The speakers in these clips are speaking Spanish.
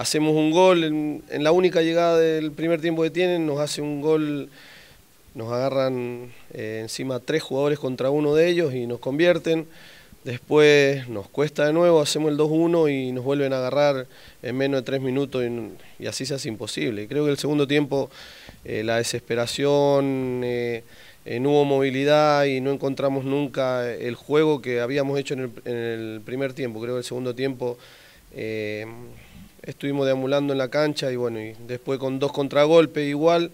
hacemos un gol en, la única llegada del primer tiempo que tienen, nos hace un gol, nos agarran eh, encima tres jugadores contra uno de ellos y nos convierten. Después nos cuesta de nuevo, hacemos el 2-1 y nos vuelven a agarrar en menos de tres minutos y, así se hace imposible. Creo que el segundo tiempo eh, la desesperación, eh, no hubo movilidad y no encontramos nunca el juego que habíamos hecho en el, en el primer tiempo. Creo que el segundo tiempo estuvimos deambulando en la cancha y bueno, y después con dos contragolpes igual,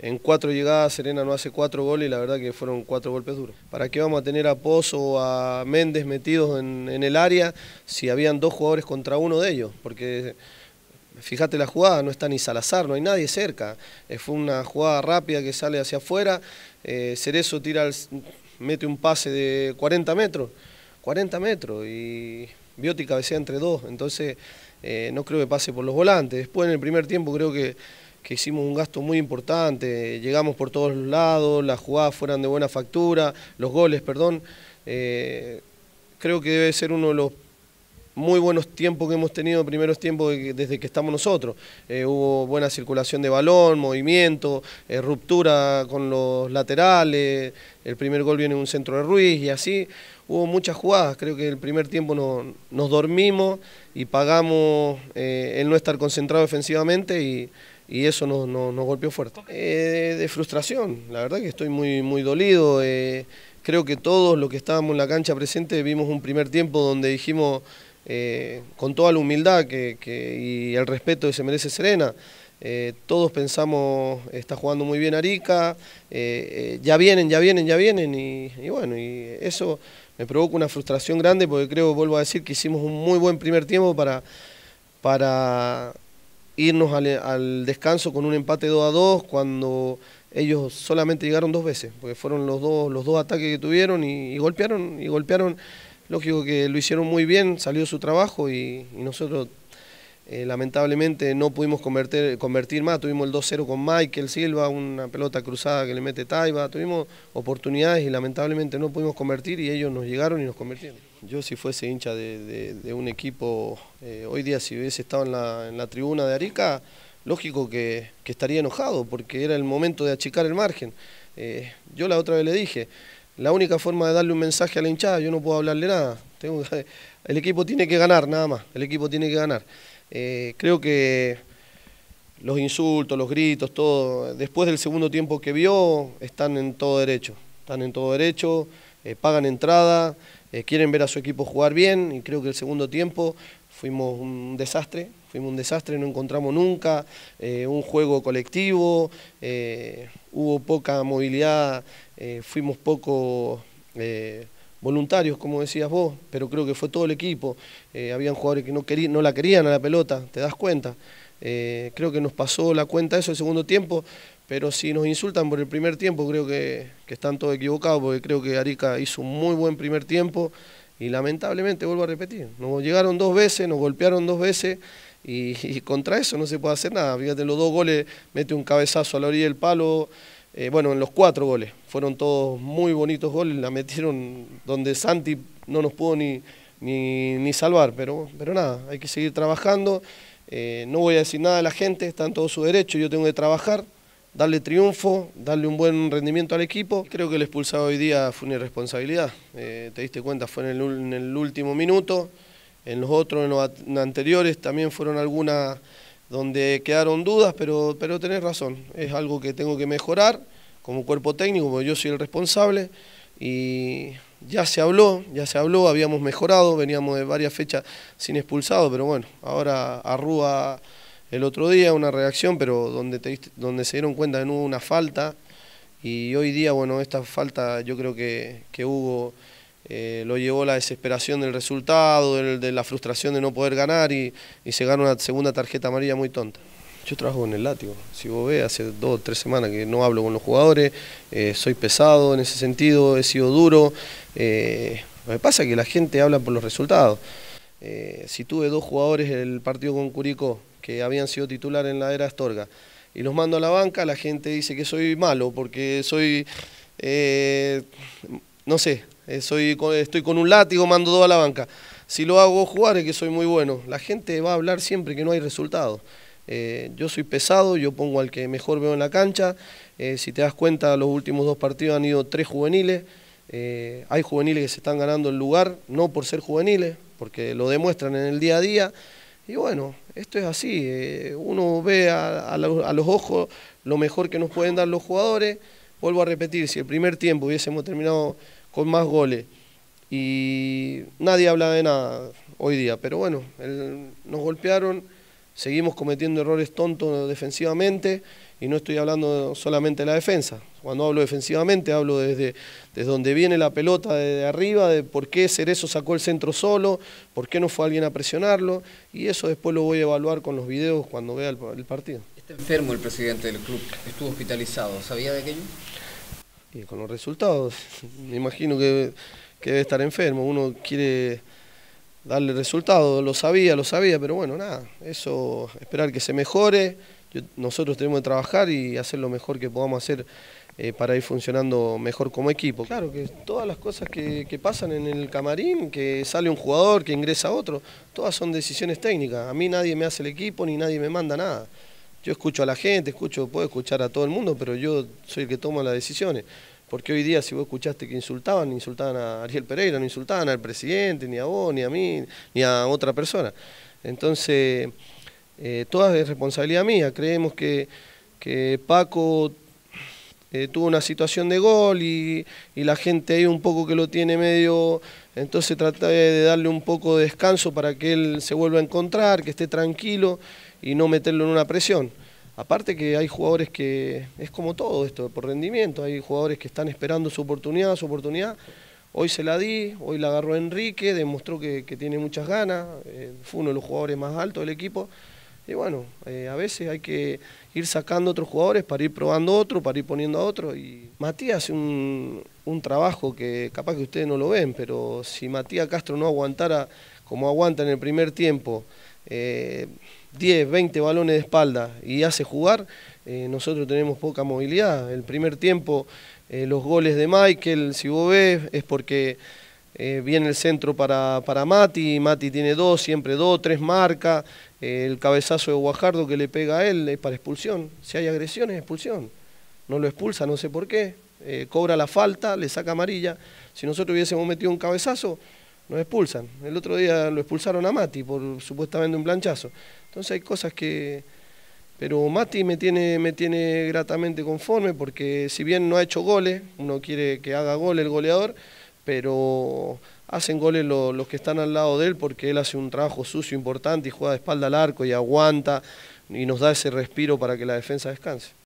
en cuatro llegadas Serena no hace cuatro goles y la verdad que fueron cuatro golpes duros. ¿Para qué vamos a tener a Pozo o a Méndez metidos en, el área si habían dos jugadores contra uno de ellos? Porque fíjate la jugada, no está ni Salazar, no hay nadie cerca. Eh, fue una jugada rápida que sale hacia afuera, eh, Cerezo tira mete un pase de 40 metros, 40 metros y Bioti cabecea entre dos, entonces eh, no creo que pase por los volantes. Después en el primer tiempo creo que, hicimos un gasto muy importante, llegamos por todos los lados, las jugadas fueran de buena factura, los goles, perdón. Eh, creo que debe ser uno de los muy buenos tiempos que hemos tenido, primeros tiempos desde que estamos nosotros. Eh, hubo buena circulación de balón, movimiento, eh, ruptura con los laterales, el primer gol viene en un centro de Ruiz y así. Hubo muchas jugadas, creo que el primer tiempo no, nos dormimos y pagamos eh, el no estar concentrado defensivamente y, eso nos, golpeó fuerte. De, frustración, la verdad que estoy muy, muy dolido. creo que todos los que estábamos en la cancha presente vimos un primer tiempo donde dijimos... Eh, con toda la humildad que, y el respeto que se merece Serena. Eh, todos pensamos, está jugando muy bien Arica, eh, ya vienen, ya vienen, ya vienen, y, bueno, y eso me provoca una frustración grande porque creo, vuelvo a decir, que hicimos un muy buen primer tiempo para, para irnos al, descanso con un empate 2 a 2 cuando ellos solamente llegaron dos veces, porque fueron los dos, los dos ataques que tuvieron y golpearon, y golpearon lógico que lo hicieron muy bien, salió su trabajo y, nosotros eh, lamentablemente no pudimos convertir, convertir más, tuvimos el 2-0 con Michael Silva, una pelota cruzada que le mete Taiba, tuvimos oportunidades y lamentablemente no pudimos convertir y ellos nos llegaron y nos convirtieron. Yo si fuese hincha de, un equipo, eh, hoy día si hubiese estado en la, tribuna de Arica, lógico que, estaría enojado porque era el momento de achicar el margen. Eh, yo la otra vez le dije, la única forma de darle un mensaje a la hinchada, yo no puedo hablarle nada. el equipo tiene que ganar, nada más. El equipo tiene que ganar. Eh, creo que los insultos, los gritos, todo, después del segundo tiempo que vio, están en todo derecho. Están en todo derecho, eh, pagan entrada, eh, quieren ver a su equipo jugar bien y creo que el segundo tiempo fuimos un desastre fuimos un desastre, no encontramos nunca eh, un juego colectivo, eh, hubo poca movilidad, eh, fuimos poco voluntarios, como decías vos, pero creo que fue todo el equipo. habían jugadores que no, querían, no la querían a la pelota, te das cuenta. creo que nos pasó la cuenta eso el segundo tiempo, pero si nos insultan por el primer tiempo, creo que, que están todos equivocados, porque creo que Arica hizo un muy buen primer tiempo y lamentablemente, vuelvo a repetir, nos llegaron dos veces, nos golpearon dos veces. Y, contra eso no se puede hacer nada. Fíjate, los dos goles, mete un cabezazo a la orilla del palo. Eh, bueno, en los cuatro goles. Fueron todos muy bonitos goles. La metieron donde Santi no nos pudo ni, salvar. Pero, pero nada, hay que seguir trabajando. Eh, no voy a decir nada a la gente, está en todo su derecho. Yo tengo que trabajar, darle triunfo, darle un buen rendimiento al equipo. Creo que el expulsado hoy día fue una irresponsabilidad. Eh, te diste cuenta, fue en el último minuto. En los otros, en los anteriores, también fueron algunas donde quedaron dudas, pero, pero tenés razón, es algo que tengo que mejorar como cuerpo técnico, porque yo soy el responsable y ya se habló, ya se habló, habíamos mejorado, veníamos de varias fechas sin expulsado, pero bueno, ahora arrúa el otro día una reacción, pero donde, donde se dieron cuenta que hubo una falta y hoy día, bueno, esta falta yo creo que, hubo, eh, lo llevó la desesperación del resultado, de la frustración de no poder ganar y, y, se gana una segunda tarjeta amarilla muy tonta. Yo trabajo en el látigo, si vos ves, hace dos o tres semanas que no hablo con los jugadores, eh, soy pesado en ese sentido, he sido duro. Eh, lo que pasa es que la gente habla por los resultados. Eh, si tuve dos jugadores el partido con Curicó, que habían sido titular en la era Astorga y los mando a la banca, la gente dice que soy malo porque soy, no sé, eh, soy, estoy con un látigo, mando dos a la banca. Si lo hago jugar es que soy muy bueno. La gente va a hablar siempre que no hay resultado. Eh, yo soy pesado, yo pongo al que mejor veo en la cancha. Eh, si te das cuenta, los últimos dos partidos han ido tres juveniles. hay juveniles que se están ganando el lugar, no por ser juveniles, porque lo demuestran en el día a día. Y bueno, esto es así. uno ve a los ojos lo mejor que nos pueden dar los jugadores. Vuelvo a repetir, si el primer tiempo hubiésemos terminado con más goles. Y nadie habla de nada hoy día, pero bueno, nos golpearon, seguimos cometiendo errores tontos defensivamente y no estoy hablando solamente de la defensa. Cuando hablo defensivamente hablo desde, donde viene la pelota, desde arriba, de por qué Cerezo sacó el centro solo, por qué no fue alguien a presionarlo y eso después lo voy a evaluar con los videos cuando vea el, partido. Está enfermo el presidente del club, estuvo hospitalizado, ¿sabía de aquello? Y con los resultados, me imagino que, debe estar enfermo, uno quiere darle resultados, lo sabía, lo sabía, pero bueno, nada, eso, esperar que se mejore, nosotros tenemos que trabajar y hacer lo mejor que podamos hacer eh, para ir funcionando mejor como equipo. Claro que todas las cosas que, que, pasan en el camarín, que sale un jugador, que ingresa otro, todas son decisiones técnicas, a mí nadie me hace el equipo ni nadie me manda nada. Yo escucho a la gente, escucho, puedo escuchar a todo el mundo, pero yo soy el que toma las decisiones. Porque hoy día, si vos escuchaste que insultaban, insultaban a Ariel Pereira, no insultaban al presidente, ni a vos, ni a mí, ni a otra persona. Entonces, eh, toda es responsabilidad mía. Creemos que, que Paco eh, tuvo una situación de gol y, y, la gente ahí un poco que lo tiene medio, entonces traté de darle un poco de descanso para que él se vuelva a encontrar, que esté tranquilo y no meterlo en una presión. Aparte que hay jugadores que, es como todo esto, por rendimiento, hay jugadores que están esperando su oportunidad, su oportunidad. Hoy se la di, hoy la agarró Enrique, demostró que, tiene muchas ganas, eh, fue uno de los jugadores más altos del equipo. Y bueno, eh, a veces hay que ir sacando otros jugadores para ir probando otro, para ir poniendo a otro. Y Matías hace un, un, trabajo que capaz que ustedes no lo ven, pero si Matías Castro no aguantara como aguanta en el primer tiempo, eh, 10, 20 balones de espalda y hace jugar, eh, nosotros tenemos poca movilidad. El primer tiempo, eh, los goles de Michael, si vos ves, es porque eh, viene el centro para, para, Mati, Mati tiene dos, siempre dos, tres marca el cabezazo de Guajardo que le pega a él es para expulsión. Si hay agresión es expulsión. No lo expulsa, no sé por qué. cobra la falta, le saca amarilla. Si nosotros hubiésemos metido un cabezazo, nos expulsan. El otro día lo expulsaron a Mati por supuestamente un planchazo. Entonces hay cosas que... Pero Mati me tiene, me tiene gratamente conforme porque si bien no ha hecho goles, uno quiere que haga gol el goleador, pero hacen goles los que están al lado de él porque él hace un trabajo sucio importante y juega de espalda al arco y aguanta y nos da ese respiro para que la defensa descanse.